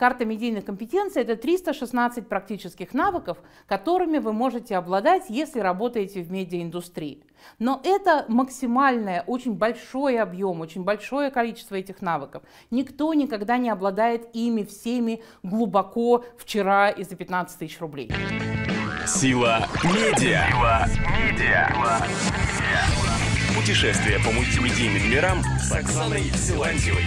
Карта медийной компетенции – это 316 практических навыков, которыми вы можете обладать, если работаете в медиаиндустрии. Но это максимальное, очень большой объем, очень большое количество этих навыков. Никто никогда не обладает ими всеми глубоко вчера и за 15 тысяч рублей. Сила медиа. Сила медиа. Путешествие по мультимедийным мирам с Оксаной Силантьевой.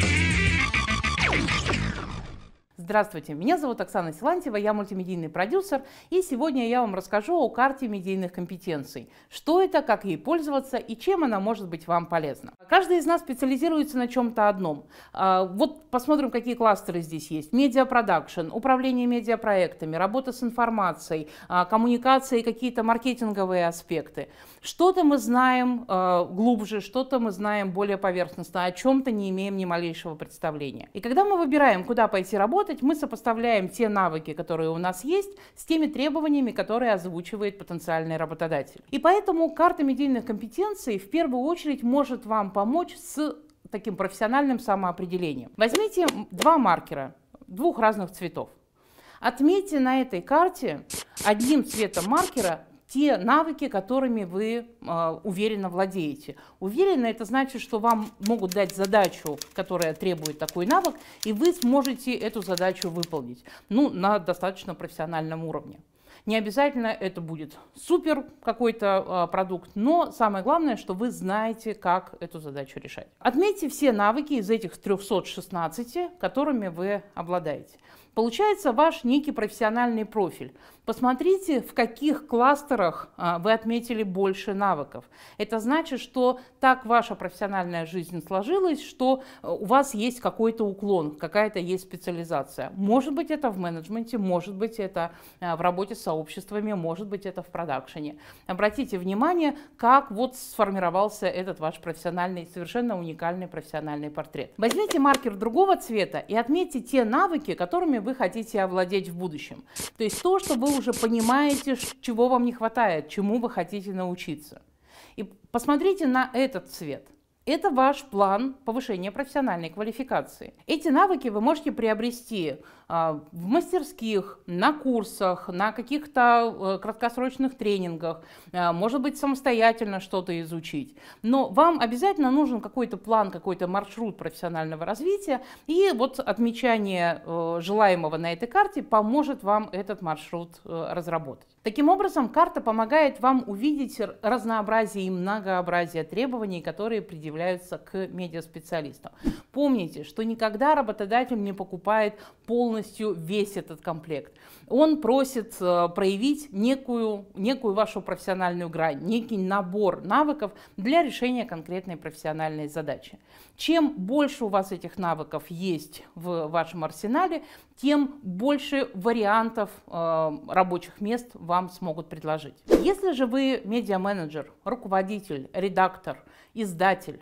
Здравствуйте, меня зовут Оксана Силантьева, я мультимедийный продюсер, и сегодня я вам расскажу о карте медийных компетенций. Что это, как ей пользоваться и чем она может быть вам полезна. Каждый из нас специализируется на чем-то одном. А, вот посмотрим, какие кластеры здесь есть. Медиапродакшн, управление медиапроектами, работа с информацией, а, коммуникации, какие-то маркетинговые аспекты. Что-то мы знаем а, глубже, что-то мы знаем более поверхностно, о чем-то не имеем ни малейшего представления. И когда мы выбираем, куда пойти работать, мы сопоставляем те навыки, которые у нас есть, с теми требованиями, которые озвучивает потенциальный работодатель. И поэтому карта медийных компетенций в первую очередь может вам помочь с таким профессиональным самоопределением. Возьмите два маркера двух разных цветов. Отметьте на этой карте одним цветом маркера те навыки, которыми вы э, уверенно владеете. Уверенно это значит, что вам могут дать задачу, которая требует такой навык, и вы сможете эту задачу выполнить ну, на достаточно профессиональном уровне. Не обязательно это будет супер какой-то э, продукт, но самое главное, что вы знаете, как эту задачу решать. Отметьте все навыки из этих 316, которыми вы обладаете получается ваш некий профессиональный профиль. Посмотрите, в каких кластерах а, вы отметили больше навыков. Это значит, что так ваша профессиональная жизнь сложилась, что э, у вас есть какой-то уклон, какая-то есть специализация. Может быть, это в менеджменте, может быть, это а, в работе с сообществами, может быть, это в продакшене. Обратите внимание, как вот сформировался этот ваш профессиональный, совершенно уникальный профессиональный портрет. Возьмите маркер другого цвета и отметьте те навыки, которыми вы хотите овладеть в будущем. То есть то, что вы уже понимаете, чего вам не хватает, чему вы хотите научиться. И посмотрите на этот цвет. Это ваш план повышения профессиональной квалификации. Эти навыки вы можете приобрести а, в мастерских, на курсах, на каких-то э, краткосрочных тренингах, э, может быть, самостоятельно что-то изучить. Но вам обязательно нужен какой-то план, какой-то маршрут профессионального развития, и вот отмечание э, желаемого на этой карте поможет вам этот маршрут разработать. Таким образом, карта помогает вам увидеть разнообразие и многообразие требований, которые предъявляются к медиаспециалистам. Помните, что никогда работодатель не покупает полностью полностью весь этот комплект. Он просит э, проявить некую, некую вашу профессиональную грань, некий набор навыков для решения конкретной профессиональной задачи. Чем больше у вас этих навыков есть в вашем арсенале, тем больше вариантов э, рабочих мест вам смогут предложить. Если же вы медиа-менеджер, руководитель, редактор, издатель,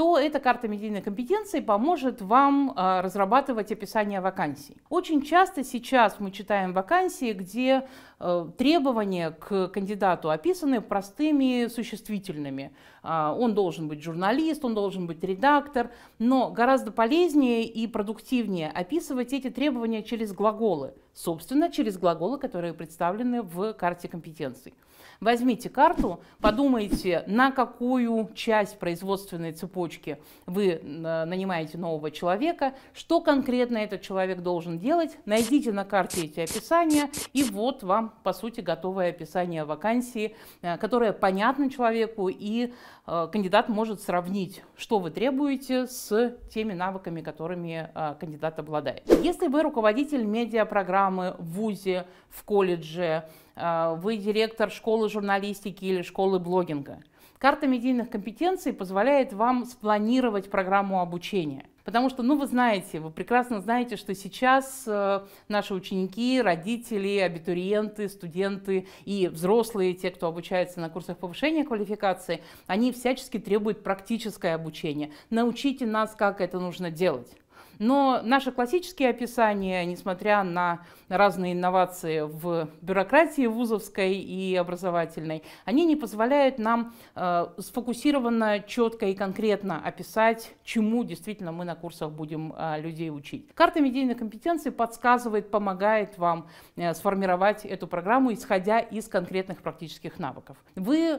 то эта карта медийной компетенции поможет вам а, разрабатывать описание вакансий. Очень часто сейчас мы читаем вакансии, где э, требования к кандидату описаны простыми существительными. А, он должен быть журналист, он должен быть редактор, но гораздо полезнее и продуктивнее описывать эти требования через глаголы, собственно, через глаголы, которые представлены в карте компетенций. Возьмите карту, подумайте, на какую часть производственной цепочки вы э, нанимаете нового человека, что конкретно этот человек должен делать. Найдите на карте эти описания, и вот вам, по сути, готовое описание вакансии, э, которое понятно человеку, и э, кандидат может сравнить, что вы требуете с теми навыками, которыми кандидат обладает. Если вы руководитель медиапрограммы в ВУЗе, в колледже, Э, вы директор школы журналистики или школы блогинга. Карта медийных компетенций позволяет вам спланировать программу обучения. Потому что, ну, вы знаете, вы прекрасно знаете, что сейчас э, наши ученики, родители, абитуриенты, студенты и взрослые, те, кто обучается на курсах повышения квалификации, они всячески требуют практическое обучение. Научите нас, как это нужно делать. Но наши классические описания, несмотря на разные инновации в бюрократии вузовской и образовательной, они не позволяют нам э, сфокусированно, четко и конкретно описать, чему действительно мы на курсах будем э, людей учить. Карта медийной компетенции подсказывает, помогает вам э, сформировать эту программу, исходя из конкретных практических навыков. Вы э,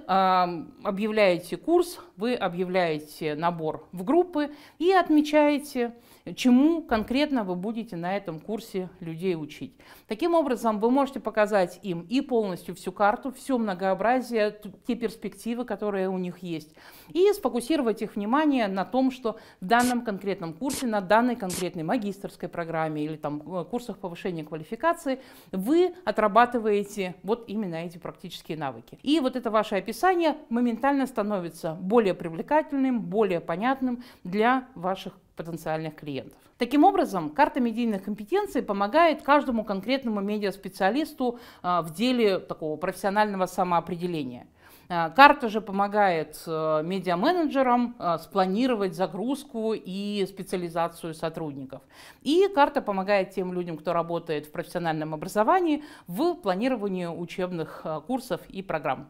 объявляете курс, вы объявляете набор в группы и отмечаете чему конкретно вы будете на этом курсе людей учить. Таким образом, вы можете показать им и полностью всю карту, все многообразие, те перспективы, которые у них есть, и сфокусировать их внимание на том, что в данном конкретном курсе, на данной конкретной магистрской программе или там э, курсах повышения квалификации вы отрабатываете вот именно эти практические навыки. И вот это ваше описание моментально становится более привлекательным, более понятным для ваших потенциальных клиентов. Таким образом, карта медийных компетенций помогает каждому конкретному медиаспециалисту а, в деле такого профессионального самоопределения. А, карта же помогает э, медиа-менеджерам а, спланировать загрузку и специализацию сотрудников. И карта помогает тем людям, кто работает в профессиональном образовании, в планировании учебных курсов и программ.